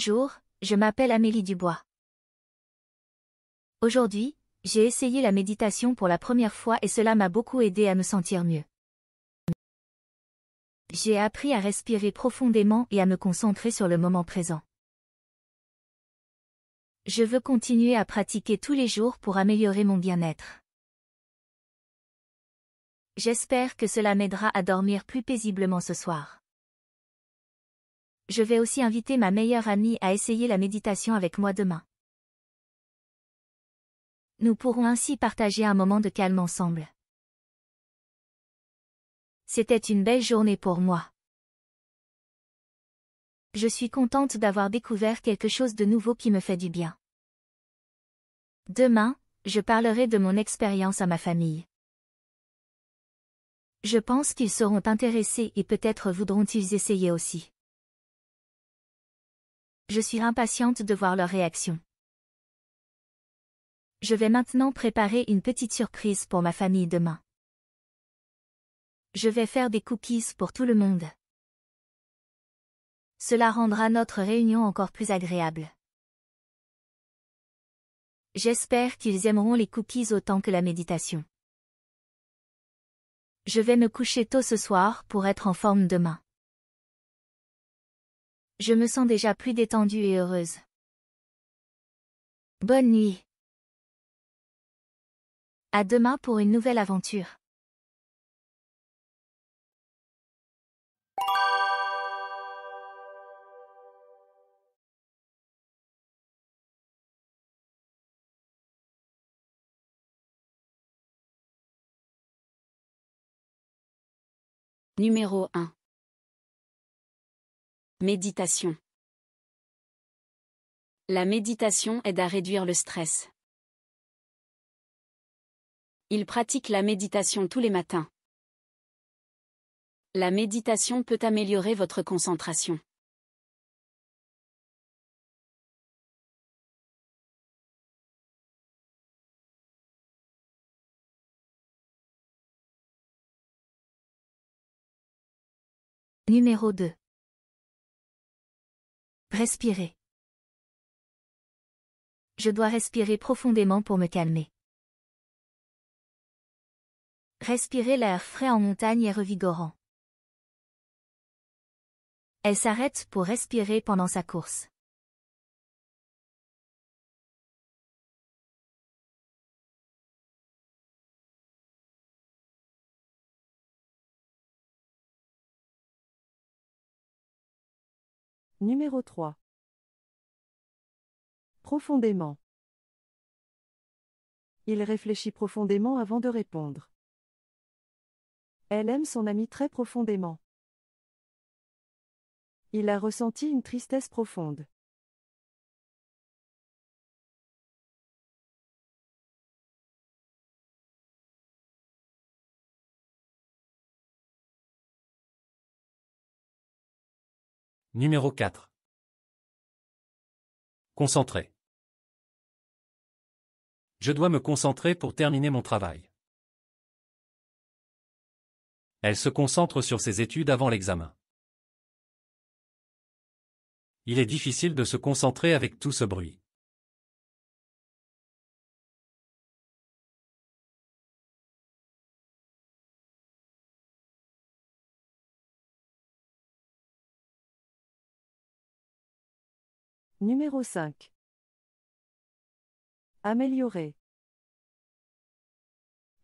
Bonjour, je m'appelle Amélie Dubois. Aujourd'hui, j'ai essayé la méditation pour la première fois et cela m'a beaucoup aidé à me sentir mieux. J'ai appris à respirer profondément et à me concentrer sur le moment présent. Je veux continuer à pratiquer tous les jours pour améliorer mon bien-être. J'espère que cela m'aidera à dormir plus paisiblement ce soir je vais aussi inviter ma meilleure amie à essayer la méditation avec moi demain. Nous pourrons ainsi partager un moment de calme ensemble. C'était une belle journée pour moi. Je suis contente d'avoir découvert quelque chose de nouveau qui me fait du bien. Demain, je parlerai de mon expérience à ma famille. Je pense qu'ils seront intéressés et peut-être voudront-ils essayer aussi. Je suis impatiente de voir leur réaction. Je vais maintenant préparer une petite surprise pour ma famille demain. Je vais faire des cookies pour tout le monde. Cela rendra notre réunion encore plus agréable. J'espère qu'ils aimeront les cookies autant que la méditation. Je vais me coucher tôt ce soir pour être en forme demain. Je me sens déjà plus détendue et heureuse. Bonne nuit. À demain pour une nouvelle aventure. Numéro 1 Méditation. La méditation aide à réduire le stress. Il pratique la méditation tous les matins. La méditation peut améliorer votre concentration. Numéro 2 Respirer. Je dois respirer profondément pour me calmer. Respirer l'air frais en montagne et revigorant. Elle s'arrête pour respirer pendant sa course. Numéro 3. Profondément. Il réfléchit profondément avant de répondre. Elle aime son ami très profondément. Il a ressenti une tristesse profonde. Numéro 4. Concentrer. Je dois me concentrer pour terminer mon travail. Elle se concentre sur ses études avant l'examen. Il est difficile de se concentrer avec tout ce bruit. Numéro 5. Améliorer.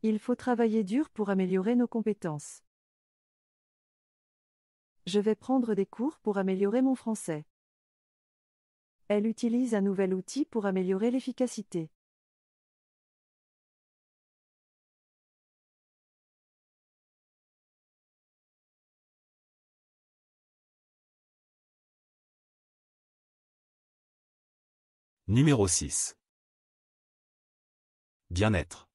Il faut travailler dur pour améliorer nos compétences. Je vais prendre des cours pour améliorer mon français. Elle utilise un nouvel outil pour améliorer l'efficacité. Numéro 6. Bien-être.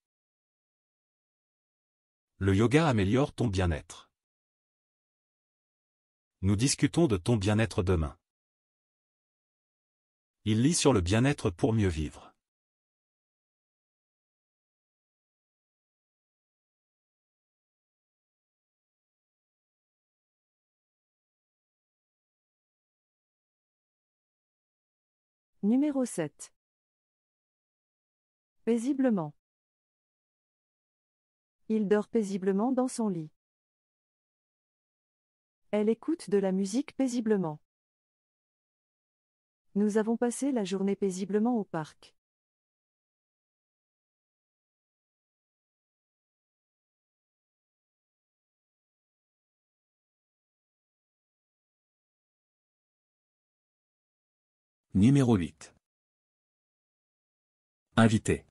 Le yoga améliore ton bien-être. Nous discutons de ton bien-être demain. Il lit sur le bien-être pour mieux vivre. Numéro 7. Paisiblement. Il dort paisiblement dans son lit. Elle écoute de la musique paisiblement. Nous avons passé la journée paisiblement au parc. Numéro 8. Invité.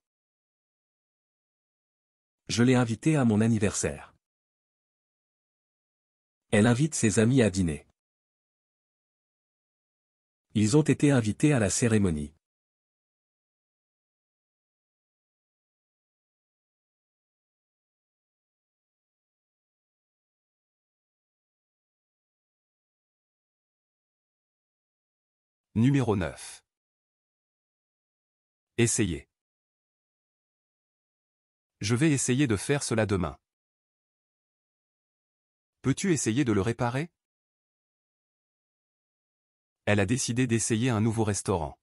Je l'ai invitée à mon anniversaire. Elle invite ses amis à dîner. Ils ont été invités à la cérémonie. Numéro 9. Essayez. Je vais essayer de faire cela demain. Peux-tu essayer de le réparer Elle a décidé d'essayer un nouveau restaurant.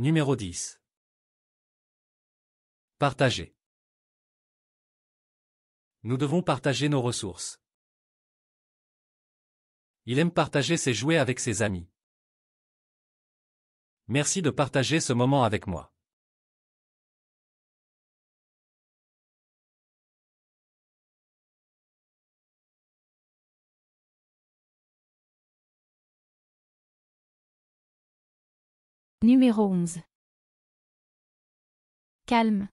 Numéro 10. Partager. Nous devons partager nos ressources. Il aime partager ses jouets avec ses amis. Merci de partager ce moment avec moi. Numéro 11. Calme.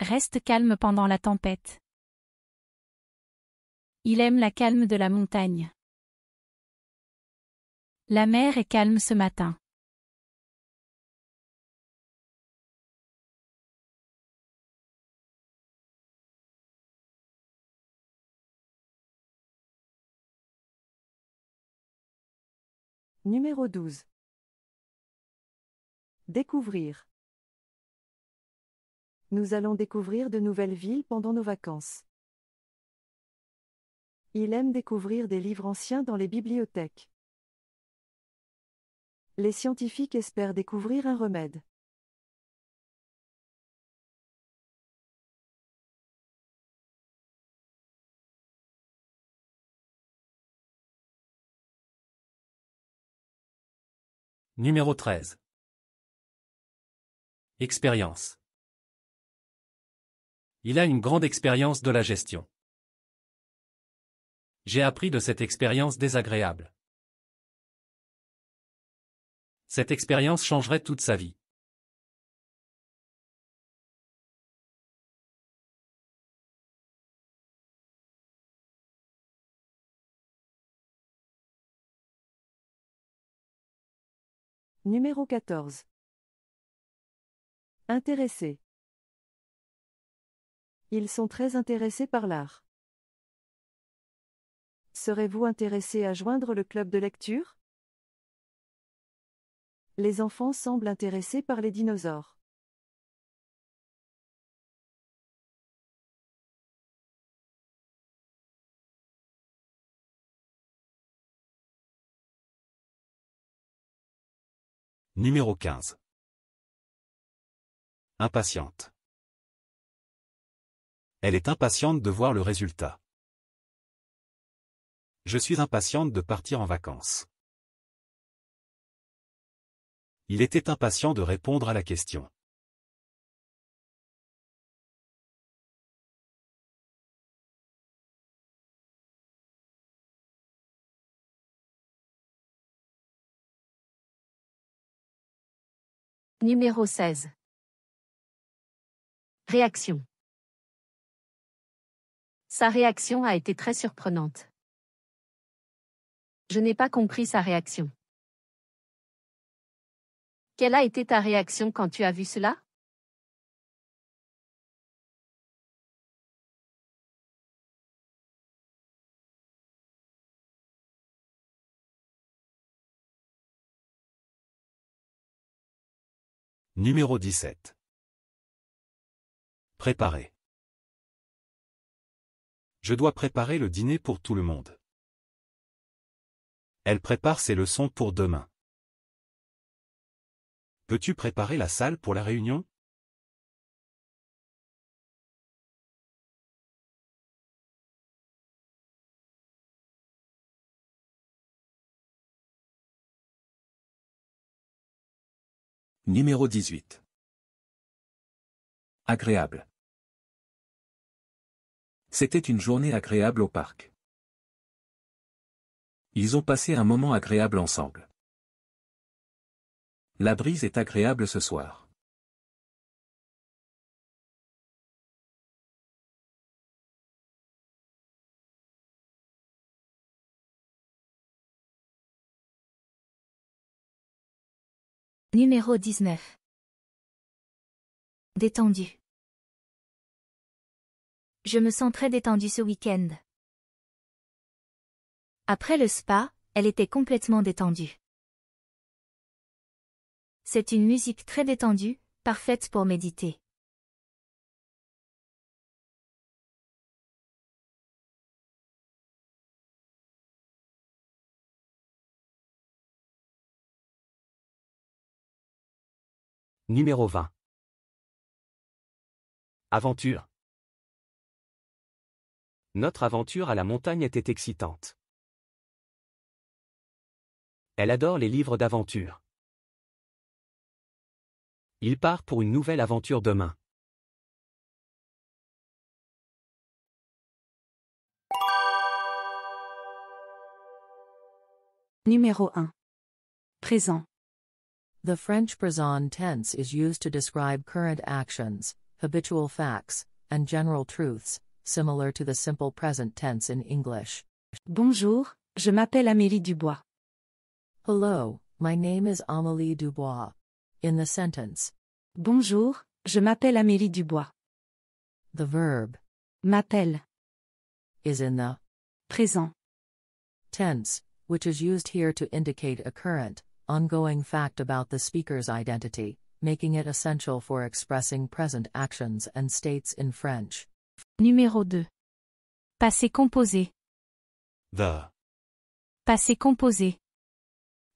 Reste calme pendant la tempête. Il aime la calme de la montagne. La mer est calme ce matin. Numéro 12. Découvrir. Nous allons découvrir de nouvelles villes pendant nos vacances. Il aime découvrir des livres anciens dans les bibliothèques. Les scientifiques espèrent découvrir un remède. Numéro 13. Expérience. Il a une grande expérience de la gestion. J'ai appris de cette expérience désagréable. Cette expérience changerait toute sa vie. Numéro 14. Intéressés. Ils sont très intéressés par l'art. Serez-vous intéressé à joindre le club de lecture Les enfants semblent intéressés par les dinosaures. Numéro 15. Impatiente. Elle est impatiente de voir le résultat. Je suis impatiente de partir en vacances. Il était impatient de répondre à la question. Numéro 16. Réaction. Sa réaction a été très surprenante. Je n'ai pas compris sa réaction. Quelle a été ta réaction quand tu as vu cela Numéro 17. Préparer. Je dois préparer le dîner pour tout le monde. Elle prépare ses leçons pour demain. Peux-tu préparer la salle pour la réunion Numéro 18. Agréable. C'était une journée agréable au parc. Ils ont passé un moment agréable ensemble. La brise est agréable ce soir. Numéro 19. Détendu. Je me sens très détendue ce week-end. Après le spa, elle était complètement détendue. C'est une musique très détendue, parfaite pour méditer. Numéro 20. Aventure. Notre aventure à la montagne était excitante. Elle adore les livres d'aventure. Il part pour une nouvelle aventure demain. Numéro 1. Présent. The French présent tense is used to describe current actions, habitual facts, and general truths, similar to the simple present tense in English. Bonjour, je m'appelle Amélie Dubois. Hello, my name is Amélie Dubois. In the sentence, Bonjour, je m'appelle Amélie Dubois. The verb m'appelle is in the présent tense, which is used here to indicate a current, ongoing fact about the speaker's identity, making it essential for expressing present actions and states in French. Numéro 2. Passé composé. The passé composé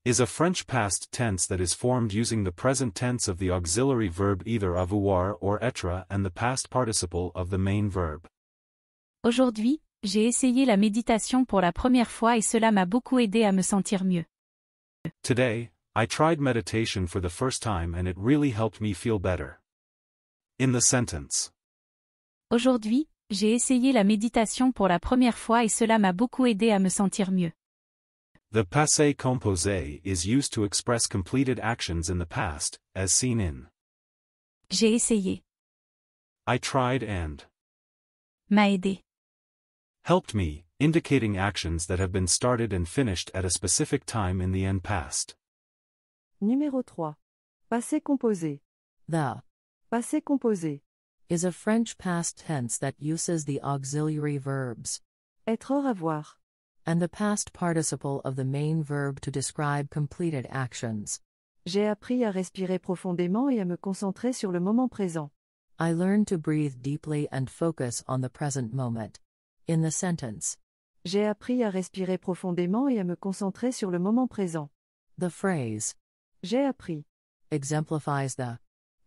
is a French past tense that is formed using the present tense of the auxiliary verb either avoir or être and the past participle of the main verb. Aujourd'hui, j'ai essayé la méditation pour la première fois et cela m'a beaucoup aidé à me sentir mieux. Today, I tried meditation for the first time and it really helped me feel better. In the sentence. Aujourd'hui, j'ai essayé la méditation pour la première fois et cela m'a beaucoup aidé à me sentir mieux. The passé composé is used to express completed actions in the past, as seen in. J'ai essayé. I tried and. M'a aidé. Helped me, indicating actions that have been started and finished at a specific time in the end past. Numéro 3. Passé composé. The passé composé is a French past tense that uses the auxiliary verbs être au revoir and the past participle of the main verb to describe completed actions. J'ai appris à respirer profondément et à me concentrer sur le moment présent. I learned to breathe deeply and focus on the present moment. In the sentence, J'ai appris à respirer profondément et à me concentrer sur le moment présent. The phrase j'ai appris exemplifies the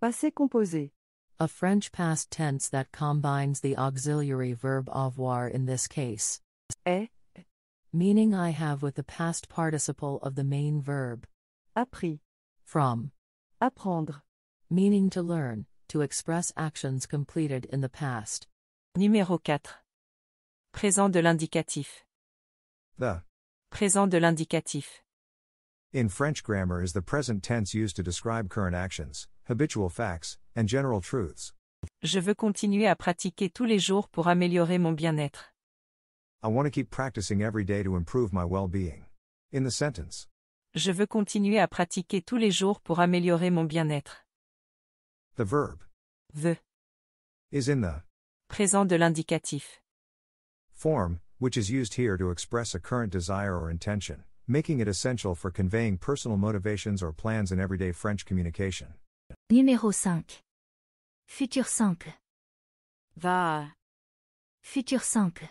passé composé. A French past tense that combines the auxiliary verb avoir in this case. Est. Meaning I have with the past participle of the main verb. Appris. From. Apprendre. Meaning to learn, to express actions completed in the past. Numéro 4. Présent de l'indicatif. The. Présent de l'indicatif. In French grammar is the present tense used to describe current actions, habitual facts, and general truths. Je veux continuer à pratiquer tous les jours pour améliorer mon bien-être. I want to keep practicing every day to improve my well-being. In the sentence. Je veux continuer à pratiquer tous les jours pour améliorer mon bien-être. The verb. The. Is in the. Présent de l'indicatif. form, which is used here to express a current desire or intention, making it essential for conveying personal motivations or plans in everyday French communication. Numéro 5. Futur simple. Va. Futur simple.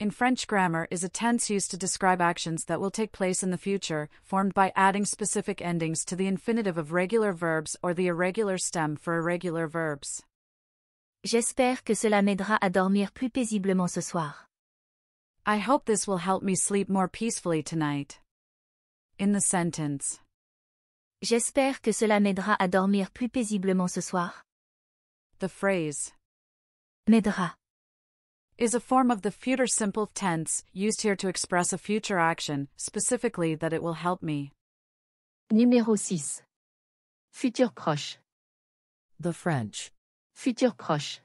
In French grammar is a tense used to describe actions that will take place in the future, formed by adding specific endings to the infinitive of regular verbs or the irregular stem for irregular verbs. J'espère que cela m'aidera à dormir plus paisiblement ce soir. I hope this will help me sleep more peacefully tonight. In the sentence. J'espère que cela m'aidera à dormir plus paisiblement ce soir. The phrase m'aidera is a form of the future simple tense used here to express a future action, specifically that it will help me. Numéro 6. Futur proche. The French Futur proche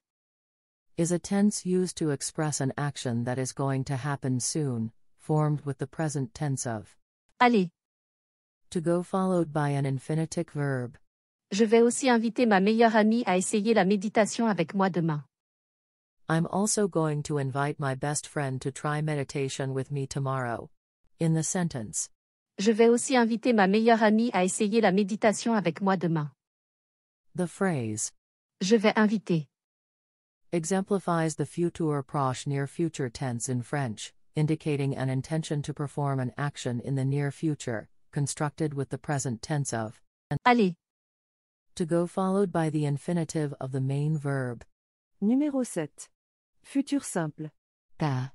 is a tense used to express an action that is going to happen soon, formed with the present tense of aller. To go followed by an infinitive verb. Je vais aussi inviter ma meilleure amie à essayer la méditation avec moi demain. I'm also going to invite my best friend to try meditation with me tomorrow. In the sentence. Je vais aussi inviter ma meilleure amie à essayer la méditation avec moi demain. The phrase Je vais inviter exemplifies the futur proche near future tense in French, indicating an intention to perform an action in the near future, constructed with the present tense of aller to go followed by the infinitive of the main verb. Numéro 7. Futur simple. The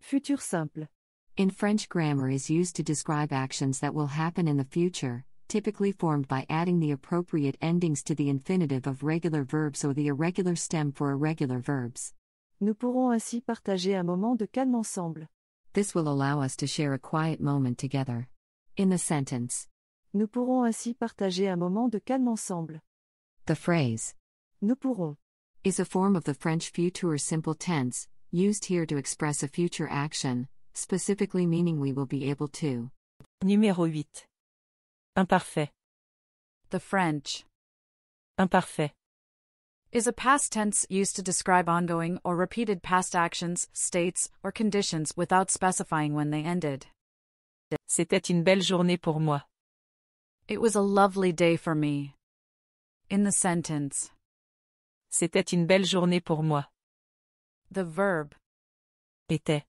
futur simple in French grammar is used to describe actions that will happen in the future, typically formed by adding the appropriate endings to the infinitive of regular verbs or the irregular stem for irregular verbs. Nous pourrons ainsi partager un moment de calme ensemble. This will allow us to share a quiet moment together. In the sentence, Nous pourrons ainsi partager un moment de calme ensemble. The phrase Nous pourrons is a form of the French future simple tense, used here to express a future action, specifically meaning we will be able to. Numéro 8 Imparfait. The French. Imparfait. Is a past tense used to describe ongoing or repeated past actions, states, or conditions without specifying when they ended. C'était une belle journée pour moi. It was a lovely day for me. In the sentence. C'était une belle journée pour moi. The verb. Était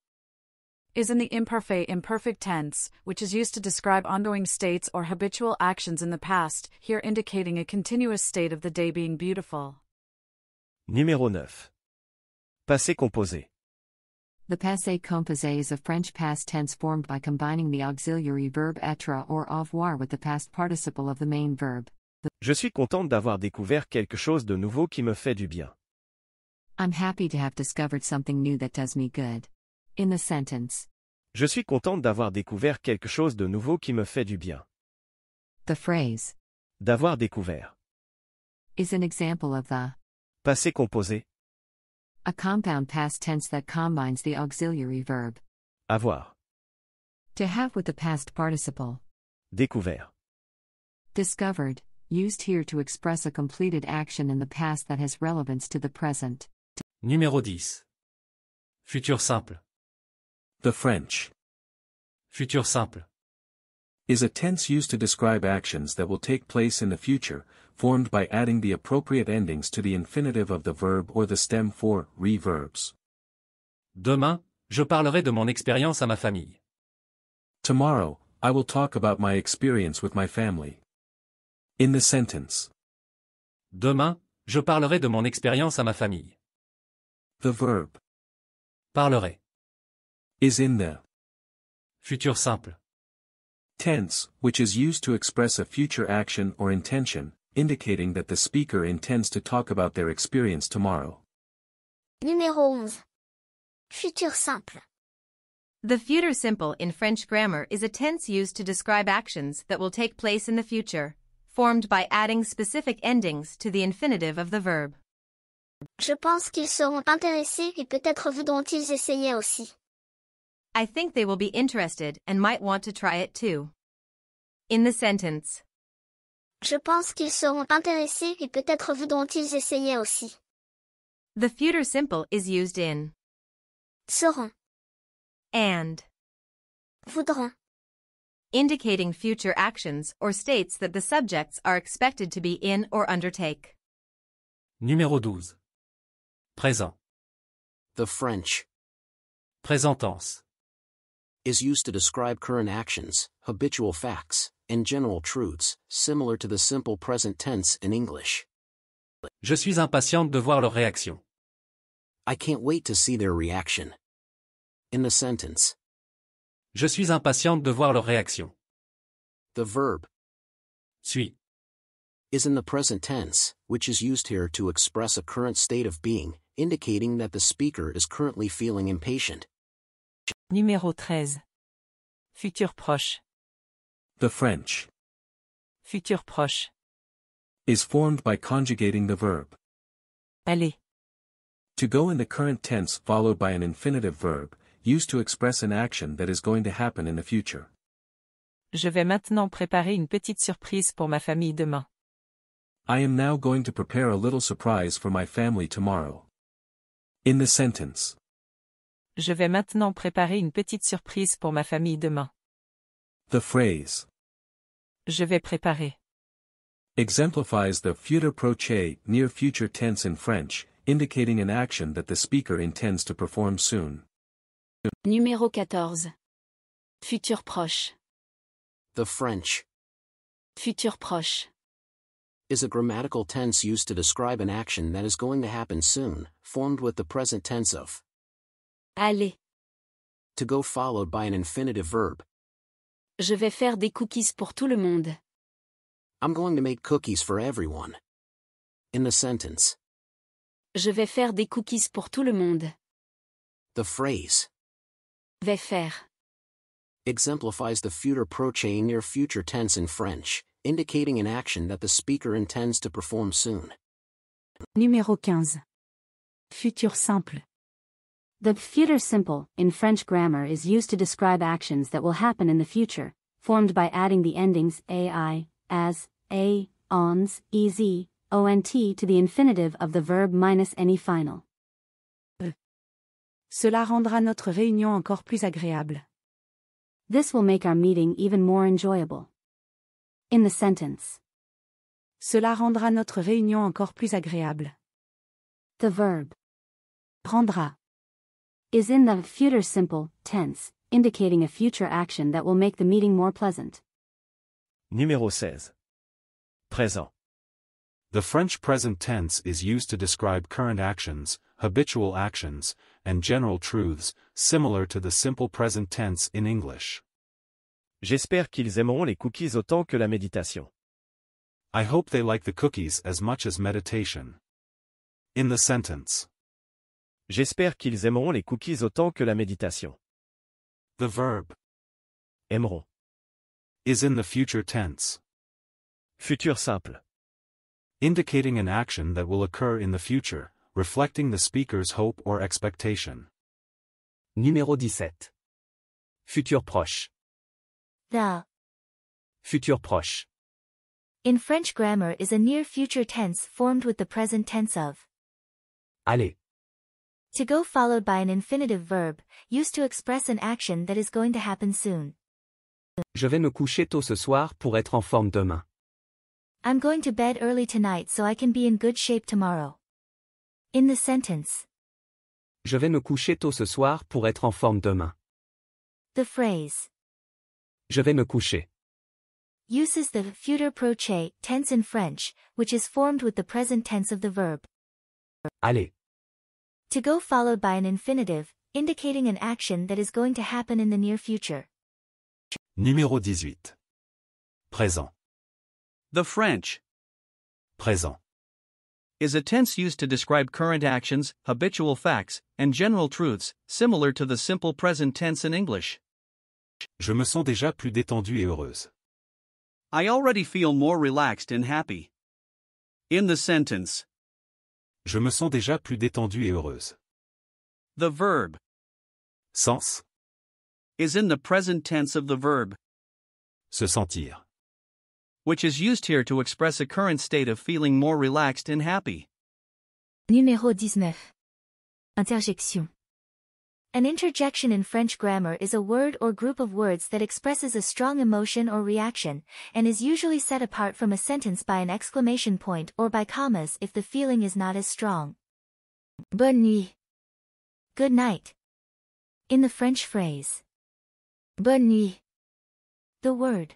is in the imperfect imperfect tense, which is used to describe ongoing states or habitual actions in the past, here indicating a continuous state of the day being beautiful. Numéro 9. Passé composé. The passé composé is a French past tense formed by combining the auxiliary verb être or avoir with the past participle of the main verb. The Je suis contente d'avoir découvert quelque chose de nouveau qui me fait du bien. I'm happy to have discovered something new that does me good in the sentence. Je suis contente d'avoir découvert quelque chose de nouveau qui me fait du bien. The phrase d'avoir découvert is an example of the passé composé, a compound past tense that combines the auxiliary verb avoir, to have with the past participle découvert, discovered, used here to express a completed action in the past that has relevance to the present. Numéro 10. Futur simple. The French futur simple is a tense used to describe actions that will take place in the future, formed by adding the appropriate endings to the infinitive of the verb or the stem for reverbs. Demain, je parlerai de mon expérience à ma famille. Tomorrow, I will talk about my experience with my family. In the sentence. Demain, je parlerai de mon expérience à ma famille. The verb. Parlerai is in the future simple. Tense, which is used to express a future action or intention, indicating that the speaker intends to talk about their experience tomorrow. Numéro 11. Future simple. The future simple in French grammar is a tense used to describe actions that will take place in the future, formed by adding specific endings to the infinitive of the verb. Je pense qu'ils seront intéressés et peut-être voudront-ils essayer aussi. I think they will be interested and might want to try it too. In the sentence. Je pense qu'ils seront intéressés et peut-être voudront-ils essayer aussi. The future simple is used in seront and voudront, indicating future actions or states that the subjects are expected to be in or undertake. Numéro 12. Présent. The French. Présent is used to describe current actions, habitual facts, and general truths, similar to the simple present tense in English. Je suis impatiente de voir leur réaction. I can't wait to see their reaction. In the sentence. Je suis impatiente de voir leur réaction. The verb. Suis. Is in the present tense, which is used here to express a current state of being, indicating that the speaker is currently feeling impatient, Numéro 13. Futur proche. The French. Futur proche. Is formed by conjugating the verb. Aller. To go in the current tense followed by an infinitive verb, used to express an action that is going to happen in the future. Je vais maintenant préparer une petite surprise pour ma famille demain. I am now going to prepare a little surprise for my family tomorrow. In the sentence. Je vais maintenant préparer une petite surprise pour ma famille demain. The phrase Je vais préparer exemplifies the futur proche near future tense in French, indicating an action that the speaker intends to perform soon. Numéro 14. Futur proche. The French futur proche is a grammatical tense used to describe an action that is going to happen soon, formed with the present tense of. Aller. To go followed by an infinitive verb. Je vais faire des cookies pour tout le monde. I'm going to make cookies for everyone. In the sentence. Je vais faire des cookies pour tout le monde. The phrase. Vais faire. Exemplifies the future proche near future tense in French, indicating an action that the speaker intends to perform soon. Numéro 15. Futur simple. The futur simple, in French grammar is used to describe actions that will happen in the future, formed by adding the endings ai, as, a, ons, ez, ont to the infinitive of the verb minus any final. Cela rendra notre réunion encore plus agréable. This will make our meeting even more enjoyable. In the sentence. Cela rendra notre réunion encore plus agréable. The verb rendra is in the future simple tense, indicating a future action that will make the meeting more pleasant. Numéro 16. Présent. The French present tense is used to describe current actions, habitual actions, and general truths, similar to the simple present tense in English. J'espère qu'ils aimeront les cookies autant que la méditation. I hope they like the cookies as much as meditation. In the sentence. J'espère qu'ils aimeront les cookies autant que la méditation. The verb aimeront is in the future tense. Futur simple. Indicating an action that will occur in the future, reflecting the speaker's hope or expectation. Numéro 17. Futur proche. The futur proche in French grammar is a near future tense formed with the present tense of. Allez. To go followed by an infinitive verb, used to express an action that is going to happen soon. Je vais me coucher tôt ce soir pour être en forme demain. I'm going to bed early tonight so I can be in good shape tomorrow. In the sentence. Je vais me coucher tôt ce soir pour être en forme demain. The phrase. Je vais me coucher. Uses the futur proche tense in French, which is formed with the present tense of the verb. Allez. To go followed by an infinitive, indicating an action that is going to happen in the near future. Numéro 18. Présent. The French. Présent. Is a tense used to describe current actions, habitual facts, and general truths, similar to the simple present tense in English. Je me sens déjà plus détendue et heureuse. I already feel more relaxed and happy. In the sentence, Je me sens déjà plus détendue et heureuse. The verb. Sens. Is in the present tense of the verb. Se sentir. Which is used here to express a current state of feeling more relaxed and happy. Numéro 19. Interjection. An interjection in French grammar is a word or group of words that expresses a strong emotion or reaction, and is usually set apart from a sentence by an exclamation point or by commas if the feeling is not as strong. Bonne nuit. Good night. In the French phrase, bonne nuit, the word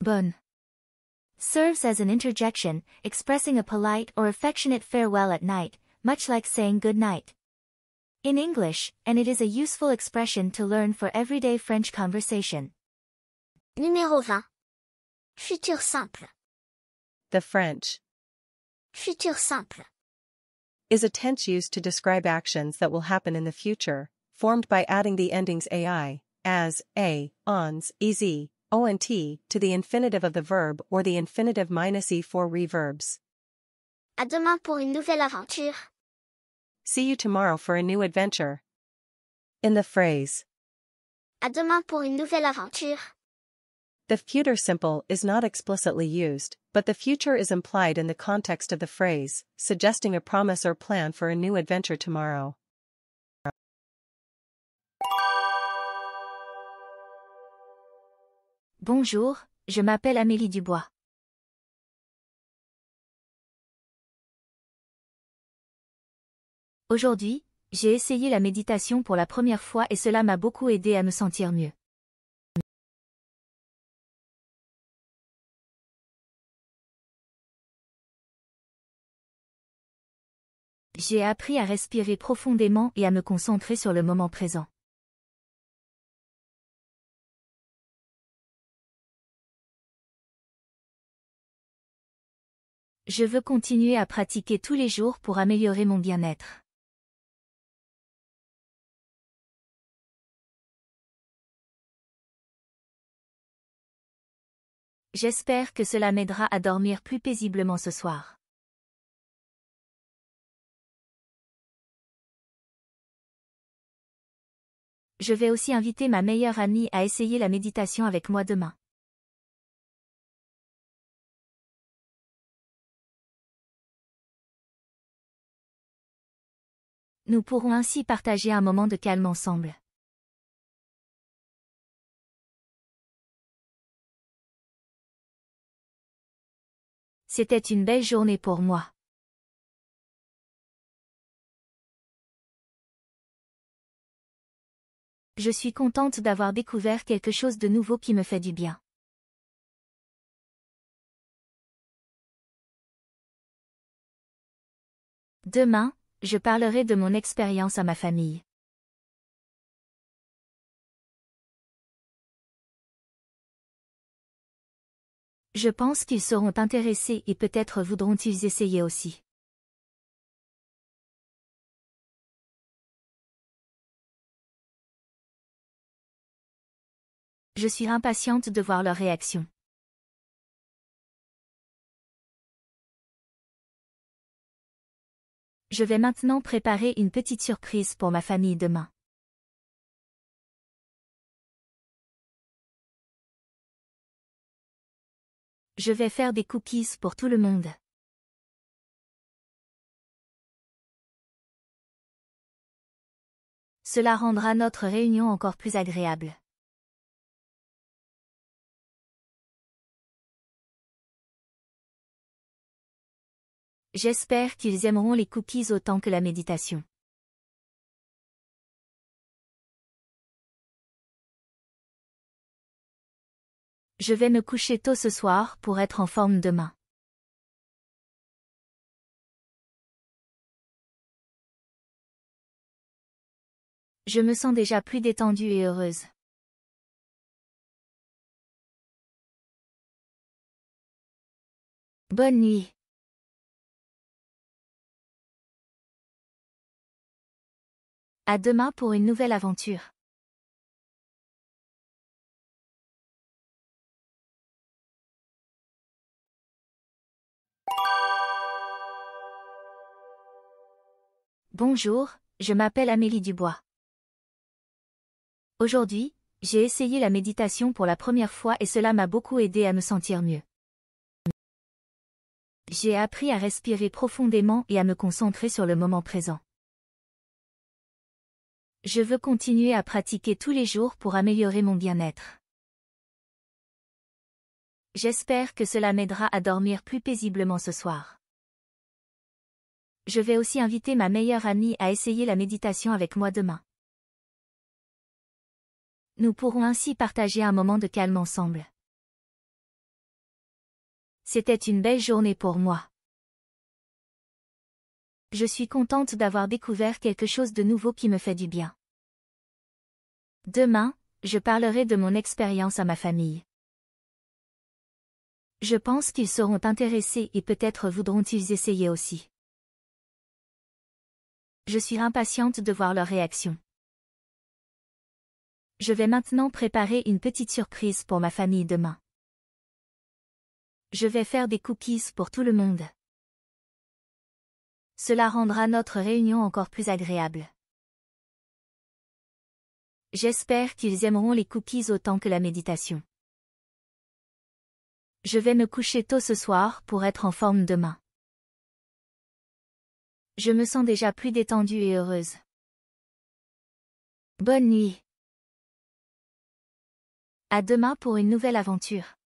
bonne serves as an interjection, expressing a polite or affectionate farewell at night, much like saying good night in English, and it is a useful expression to learn for everyday French conversation. Numéro 20. Futur simple. The French. Futur simple. Is a tense used to describe actions that will happen in the future, formed by adding the endings ai, as, a, ons, ez, ont, to the infinitive of the verb or the infinitive minus e for reverbs. À demain pour une nouvelle aventure. See you tomorrow for a new adventure. In the phrase, À demain pour une nouvelle aventure. The future simple is not explicitly used, but the future is implied in the context of the phrase, suggesting a promise or plan for a new adventure tomorrow. Bonjour, je m'appelle Amélie Dubois. Aujourd'hui, j'ai essayé la méditation pour la première fois et cela m'a beaucoup aidé à me sentir mieux. J'ai appris à respirer profondément et à me concentrer sur le moment présent. Je veux continuer à pratiquer tous les jours pour améliorer mon bien-être. J'espère que cela m'aidera à dormir plus paisiblement ce soir. Je vais aussi inviter ma meilleure amie à essayer la méditation avec moi demain. Nous pourrons ainsi partager un moment de calme ensemble. C'était une belle journée pour moi. Je suis contente d'avoir découvert quelque chose de nouveau qui me fait du bien. Demain, je parlerai de mon expérience à ma famille. Je pense qu'ils seront intéressés et peut-être voudront-ils essayer aussi. Je suis impatiente de voir leur réaction. Je vais maintenant préparer une petite surprise pour ma famille demain. Je vais faire des cookies pour tout le monde. Cela rendra notre réunion encore plus agréable. J'espère qu'ils aimeront les cookies autant que la méditation. Je vais me coucher tôt ce soir pour être en forme demain. Je me sens déjà plus détendue et heureuse. Bonne nuit. À demain pour une nouvelle aventure. Bonjour, je m'appelle Amélie Dubois. Aujourd'hui, j'ai essayé la méditation pour la première fois et cela m'a beaucoup aidé à me sentir mieux. J'ai appris à respirer profondément et à me concentrer sur le moment présent. Je veux continuer à pratiquer tous les jours pour améliorer mon bien-être. J'espère que cela m'aidera à dormir plus paisiblement ce soir je vais aussi inviter ma meilleure amie à essayer la méditation avec moi demain. Nous pourrons ainsi partager un moment de calme ensemble. C'était une belle journée pour moi. Je suis contente d'avoir découvert quelque chose de nouveau qui me fait du bien. Demain, je parlerai de mon expérience à ma famille. Je pense qu'ils seront intéressés et peut-être voudront-ils essayer aussi. Je suis impatiente de voir leur réaction. Je vais maintenant préparer une petite surprise pour ma famille demain. Je vais faire des cookies pour tout le monde. Cela rendra notre réunion encore plus agréable. J'espère qu'ils aimeront les cookies autant que la méditation. Je vais me coucher tôt ce soir pour être en forme demain. Je me sens déjà plus détendue et heureuse. Bonne nuit. À demain pour une nouvelle aventure.